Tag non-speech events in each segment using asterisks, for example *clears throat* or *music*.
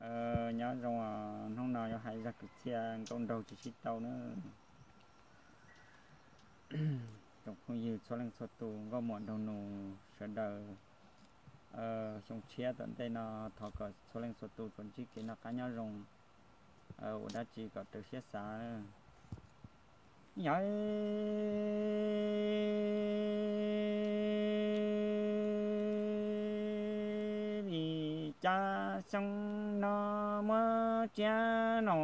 Ờ, nhớ trong à hôm nào cho hay ra cực xe con đầu chỉ xích tàu nữa trong *clears throat* không gì số lần số tù có một đồng nổ sẽ đợi ờ trong xe tận đây nó thọ cả số lần số tù còn chỉ cái nó cá nhau rồng ờ ở đã chỉ có từ xe xa nhảy cha sông nó mơ cha nó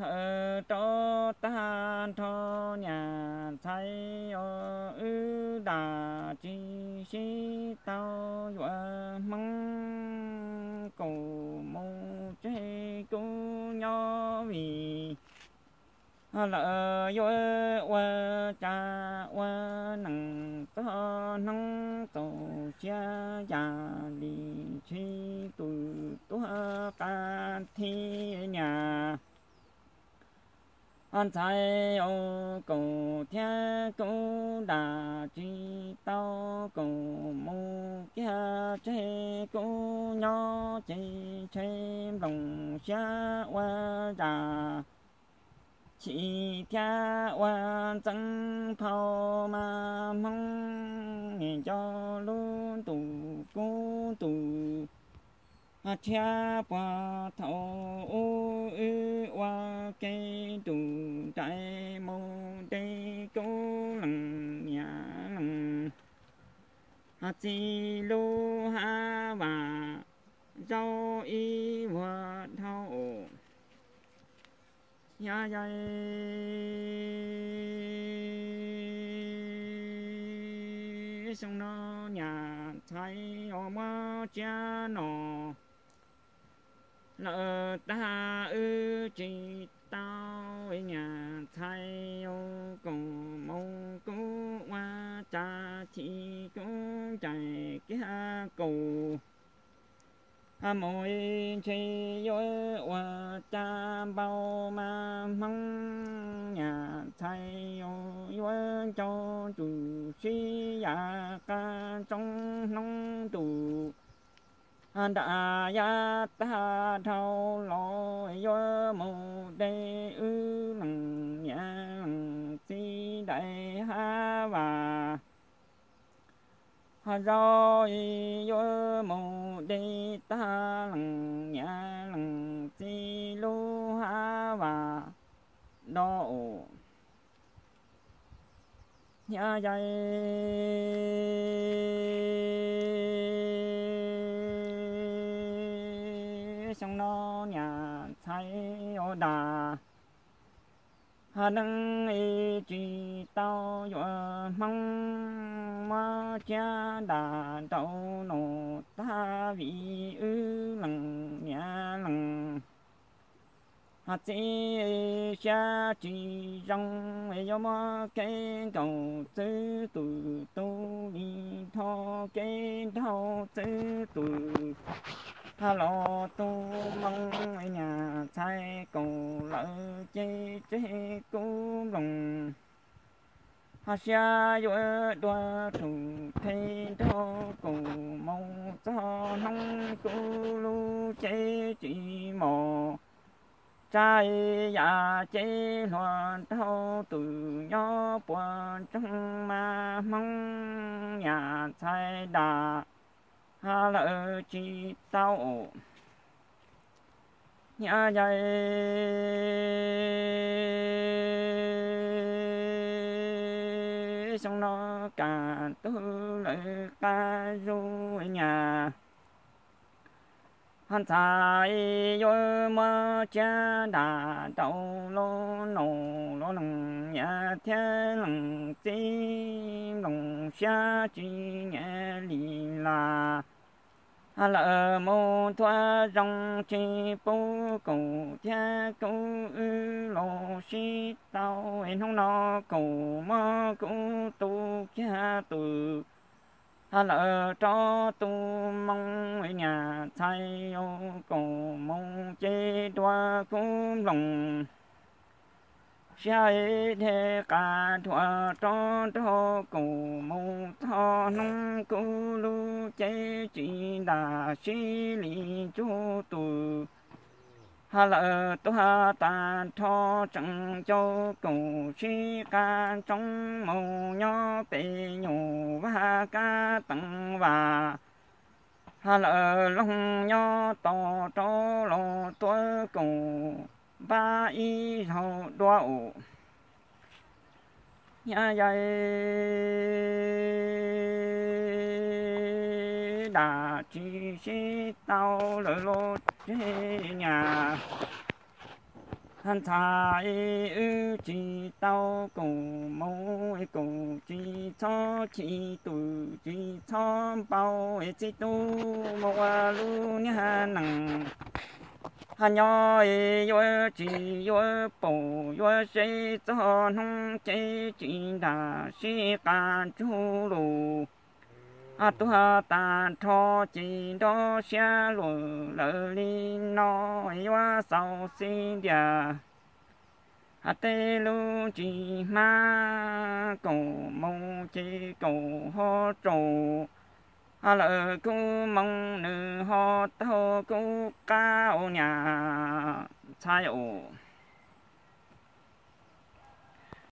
ở cho ta cho nhà thay ở ư đà chi si tao vợ mong cầu mô chế cô nho vì lỡ vợ cha vợ nặng to nặng cha già đi chi tu tu ta thi nhà an sai ô cầu thiên cầu đà chi tao cầu mu kia chế cầu nhỏ chế chế lòng xa qua đà chỉ cha quan tăng phao ma mong cho luôn cô tù a cha pa thọ ô ư wa cây tù tại mô tây cô lằng nhà lằng a chi lô ha và rau y vừa thao nhà dây sông nó thay thấy ôm cha nọ nợ ta ư chỉ tao nhà thay ô cùng mong cố qua cha chỉ cũng chạy kia cầu mỗi chi dối hòa cha bao ma mong nhà thầy dối cho chủ sĩ nhà ca trong nông chủ đã ya ta thâu lo yo mù đề ư mằng nhà si đại ha và rồi yo mù đi ta lằng nhà lằng chi lô ha và đô nhà dây sông nó nhà thấy ô đà hà năng y chỉ tao mong ma cha đà tao nổ ta vi ư lăng nhà lăng hạt chế xa chỉ rong về gió mơ cái cầu tư tụ tu vi thọ cái thọ tư tụ tha lo tu mong nhà thay cầu lỡ chế chế cố lòng hạ xa dõi đoa thùng thay đô cùng mong cho nông cô lưu chế chỉ mò trai già dạ chế loạn đau từ nhỏ buồn trong mà mong nhà trai đà hà lỡ chi tao nhà dạy xong nó cả tư lợi ca du nhà hắn xài rồi mà cha đã đầu lô nổ lô lòng nhà thiên lòng tí lòng xa chi nhà lì là hà lợ mô thoa rong chi bố cầu thế cầu ư lô si tao hẹn không nó cụ mơ cụ tu cha tu ha lỡ cho tu mong ở nhà thay ô cụ mong chế đoa cũng lòng sai thế cả thua cho thô cụ mong thọ nông cụ lu chế chỉ đà sĩ lý cho tu hà lợ tu hà tà cho chẳng cho cụ chi ca trong màu nho tề nhủ và ca tặng và hà lợ long nho to trâu lô tuổi cụ ba y hậu đoa ủ nhà dạy đà chi si tao lỡ lô nhà thân thái ư chỉ tao cùng mâu cùng chỉ cho chỉ tụ chỉ cho bao chỉ tu mâu luôn nhà nặng hắn nhỏ yo chỉ yo bổ yo sẽ cho nông chỉ chỉ đã sĩ cả chú lù a tu ha ta tho chi do xia lu lơ li no wa sao si dia a tê lu chi ma cổ mong chi cổ ho trụ a lơ cu mong nữ ho tho cu cao nhà sai ồ